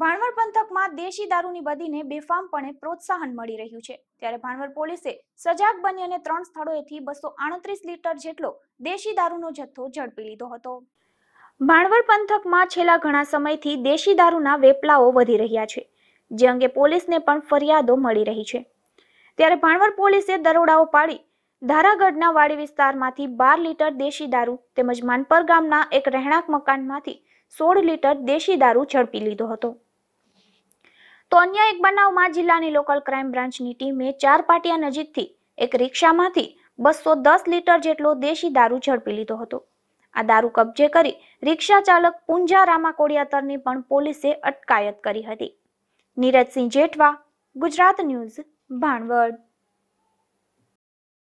ભાણવડ પંથકમાં દેશી દારૂની બદીને બેફામપણે પ્રોત્સાહન મળી રહ્યું છે ત્યારે ભાણવર પોલીસે સજાગ બની અને ત્રણ સ્થળોએથી બસો આડત્રીસ લીટર જેટલો દેશી દારૂનો જથ્થો ઝડપી લીધો હતો ભાણવર પંથકમાં છેલ્લા ઘણા સમયથી દેશી દારૂના વેપલાઓ વધી રહ્યા છે જે અંગે પોલીસને પણ ફરિયાદો મળી રહી છે ત્યારે ભાણવર પોલીસે દરોડાઓ પાડી ધારાગઢના વાડી વિસ્તારમાંથી બાર લીટર દેશી દારૂ તેમજ માનપર ગામના એક રહેણાંક મકાનમાંથી સોળ લીટર દેશી દારૂ ઝડપી લીધો હતો તો અન્ય એક બનાવમાં જિલ્લાની લોકલ ક્રાઇમ બ્રાન્ચની ટીમે ચાર પાટિયા નજીકથી એક રિક્ષામાંથી બસો દસ લીટર જેટલો દેશી દારૂ ઝડપી લીધો હતો આ દારૂ કબજે કરી રિક્ષા ચાલક પુંજા રામા કોડિયાતરની પણ પોલીસે અટકાયત કરી હતી નીરજસિંહ જેઠવા ગુજરાત ન્યૂઝ ભાણવડ